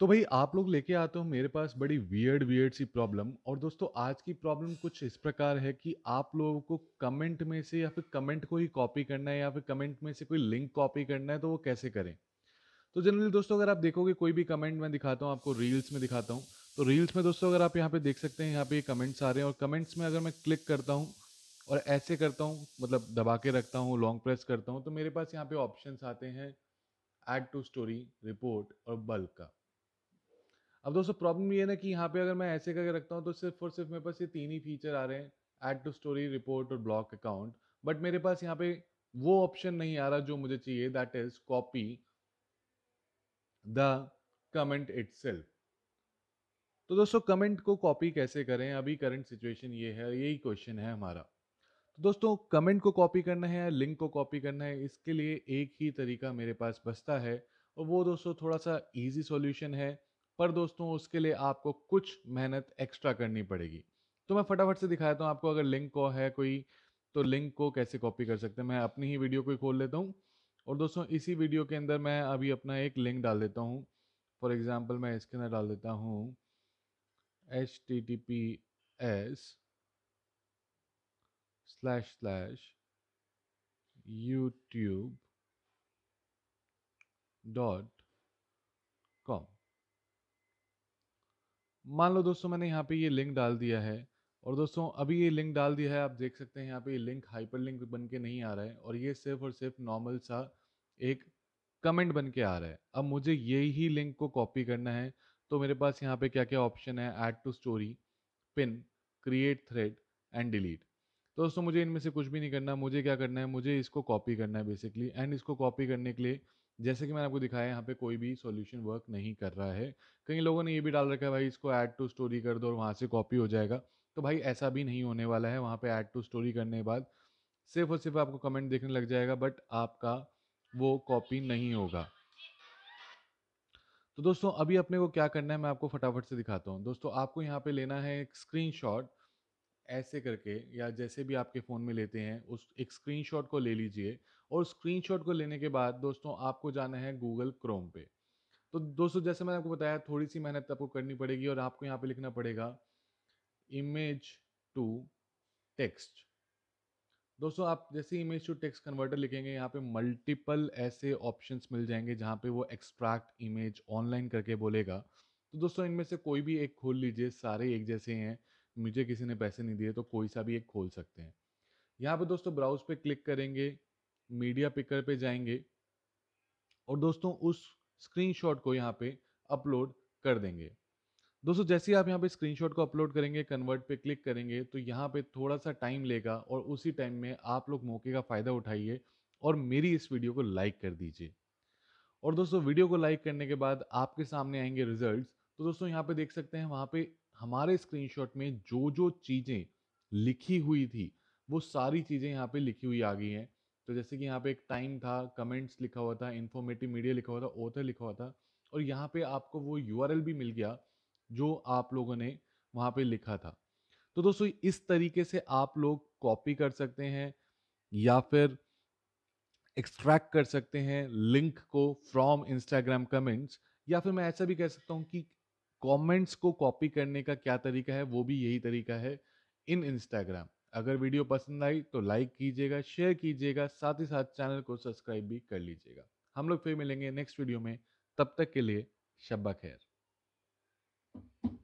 तो भाई आप लोग लेके आते हो मेरे पास बड़ी वियर्ड वियर्ड सी प्रॉब्लम और दोस्तों आज की प्रॉब्लम कुछ इस प्रकार है कि आप लोगों को कमेंट में से या फिर कमेंट को ही कॉपी करना है या फिर कमेंट में से कोई लिंक कॉपी करना है तो वो कैसे करें तो जनरली दोस्तों अगर आप देखोगे कोई भी कमेंट मैं दिखाता हूँ आपको रील्स में दिखाता हूँ तो रील्स में दोस्तों अगर आप यहाँ पे देख सकते हैं यहाँ पे कमेंट्स आ रहे हैं और कमेंट्स में अगर मैं क्लिक करता हूँ और ऐसे करता हूँ मतलब दबा के रखता हूँ लॉन्ग प्रेस करता हूँ तो मेरे पास यहाँ पे ऑप्शंस आते हैं ऐड टू स्टोरी रिपोर्ट और बल्क का अब दोस्तों प्रॉब्लम ये है ना कि यहाँ पे अगर मैं ऐसे करके रखता हूँ तो सिर्फ और सिर्फ मेरे पास ये तीन ही फीचर आ रहे हैं एड टू स्टोरी रिपोर्ट और ब्लॉक अकाउंट बट मेरे पास यहाँ पे वो ऑप्शन नहीं आ रहा जो मुझे चाहिए that is copy the comment it तो दोस्तों कमेंट को कॉपी कैसे करें अभी करंट सिचुएशन ये है यही क्वेश्चन है हमारा तो दोस्तों कमेंट को कॉपी करना है या लिंक को कॉपी करना है इसके लिए एक ही तरीका मेरे पास बचता है और वो दोस्तों थोड़ा सा इजी सॉल्यूशन है पर दोस्तों उसके लिए आपको कुछ मेहनत एक्स्ट्रा करनी पड़ेगी तो मैं फटाफट से दिखाता हूँ आपको अगर लिंक को है कोई तो लिंक को कैसे कॉपी कर सकते हैं मैं अपनी ही वीडियो को खोल लेता हूँ और दोस्तों इसी वीडियो के अंदर मैं अभी अपना एक लिंक डाल देता हूँ फॉर एग्ज़ाम्पल मैं इसके अंदर डाल देता हूँ H T T P S slash slash YouTube dot com मान लो दोस्तों मैंने यहाँ पे ये लिंक डाल दिया है और दोस्तों अभी ये लिंक डाल दिया है आप देख सकते हैं यहाँ पे ये लिंक हाइपर लिंक बन के नहीं आ रहा है और ये सिर्फ और सिर्फ नॉर्मल सा एक कमेंट बन के आ रहा है अब मुझे यही लिंक को कॉपी करना है तो मेरे पास यहाँ पे क्या क्या ऑप्शन है add to story pin create thread and delete तो दोस्तों मुझे इनमें से कुछ भी नहीं करना मुझे क्या करना है मुझे इसको कॉपी करना है बेसिकली एंड इसको कॉपी करने के लिए जैसे कि मैंने आपको दिखाया यहाँ पे कोई भी सॉल्यूशन वर्क नहीं कर रहा है कई लोगों ने ये भी डाल रखा है भाई इसको ऐड टू स्टोरी कर दो और वहाँ से कॉपी हो जाएगा तो भाई ऐसा भी नहीं होने वाला है वहाँ पे ऐड टू स्टोरी करने के बाद सिर्फ और सिर्फ आपको कमेंट देखने लग जाएगा बट आपका वो कॉपी नहीं होगा तो दोस्तों अभी अपने को क्या करना है मैं आपको फटाफट से दिखाता हूँ दोस्तों आपको यहाँ पे लेना है एक शॉट ऐसे करके या जैसे भी आपके फ़ोन में लेते हैं उस एक स्क्रीन को ले लीजिए और स्क्रीन को लेने के बाद दोस्तों आपको जाना है गूगल क्रोम पे तो दोस्तों जैसे मैंने आपको बताया थोड़ी सी मेहनत आपको करनी पड़ेगी और आपको यहाँ पे लिखना पड़ेगा इमेज टू टेक्स्ट दोस्तों आप जैसे इमेज टू टेक्स्ट कन्वर्टर लिखेंगे यहाँ पे मल्टीपल ऐसे ऑप्शंस मिल जाएंगे जहाँ पे वो एक्सट्रैक्ट इमेज ऑनलाइन करके बोलेगा तो दोस्तों इनमें से कोई भी एक खोल लीजिए सारे एक जैसे हैं मुझे किसी ने पैसे नहीं दिए तो कोई सा भी एक खोल सकते हैं यहाँ पे दोस्तों ब्राउज पे क्लिक करेंगे मीडिया पिकर पे जाएंगे और दोस्तों उस स्क्रीनशॉट को यहाँ पे अपलोड कर देंगे दोस्तों जैसे ही आप यहाँ पे स्क्रीनशॉट को अपलोड करेंगे कन्वर्ट पे क्लिक करेंगे तो यहाँ पे थोड़ा सा टाइम लेगा और उसी टाइम में आप लोग मौके का फ़ायदा उठाइए और मेरी इस वीडियो को लाइक कर दीजिए और दोस्तों वीडियो को लाइक करने के बाद आपके सामने आएंगे रिजल्ट्स तो दोस्तों यहाँ पे देख सकते हैं वहाँ पे हमारे स्क्रीनशॉट में जो जो चीज़ें लिखी हुई थी वो सारी चीज़ें यहाँ पे लिखी हुई आ गई हैं तो जैसे कि यहाँ पे एक टाइम था कमेंट्स लिखा हुआ था इन्फॉर्मेटिव मीडिया लिखा हुआ था ऑथर लिखा हुआ था और यहाँ पे आपको वो यू भी मिल गया जो आप लोगों ने वहाँ पे लिखा था तो दोस्तों इस तरीके से आप लोग कॉपी कर सकते हैं या फिर एक्सट्रैक्ट कर सकते हैं लिंक को फ्रॉम इंस्टाग्राम कमेंट्स या फिर मैं ऐसा भी कह सकता हूँ कि कमेंट्स को कॉपी करने का क्या तरीका है वो भी यही तरीका है इन इंस्टाग्राम अगर वीडियो पसंद आई तो लाइक कीजिएगा शेयर कीजिएगा साथ ही साथ चैनल को सब्सक्राइब भी कर लीजिएगा हम लोग फिर मिलेंगे नेक्स्ट वीडियो में तब तक के लिए शब्बा खैर